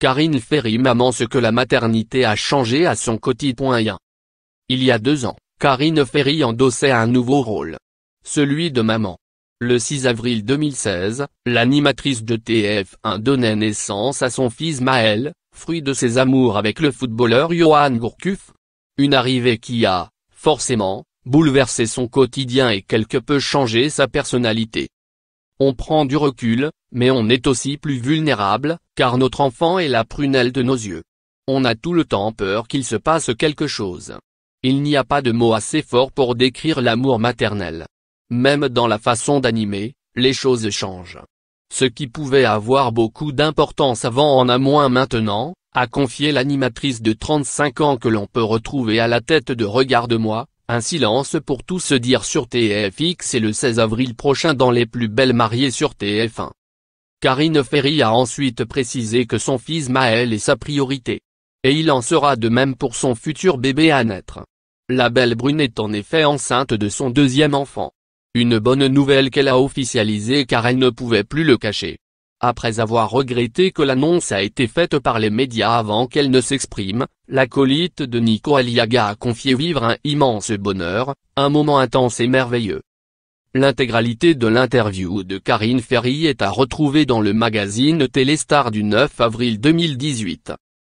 Karine Ferry maman ce que la maternité a changé à son quotidien. Il y a deux ans, Karine Ferry endossait un nouveau rôle. Celui de maman. Le 6 avril 2016, l'animatrice de TF1 donnait naissance à son fils Maël, fruit de ses amours avec le footballeur Johan Gourcuff. Une arrivée qui a, forcément, bouleversé son quotidien et quelque peu changé sa personnalité. On prend du recul, mais on est aussi plus vulnérable, car notre enfant est la prunelle de nos yeux. On a tout le temps peur qu'il se passe quelque chose. Il n'y a pas de mot assez fort pour décrire l'amour maternel. Même dans la façon d'animer, les choses changent. Ce qui pouvait avoir beaucoup d'importance avant en a moins maintenant, a confié l'animatrice de 35 ans que l'on peut retrouver à la tête de Regarde-moi, un silence pour tout se dire sur TFX et le 16 avril prochain dans Les plus belles mariées sur TF1. Karine Ferry a ensuite précisé que son fils Maël est sa priorité. Et il en sera de même pour son futur bébé à naître. La belle brune est en effet enceinte de son deuxième enfant. Une bonne nouvelle qu'elle a officialisée car elle ne pouvait plus le cacher. Après avoir regretté que l'annonce a été faite par les médias avant qu'elle ne s'exprime, l'acolyte de Nico Aliaga a confié vivre un immense bonheur, un moment intense et merveilleux. L'intégralité de l'interview de Karine Ferry est à retrouver dans le magazine Téléstar du 9 avril 2018.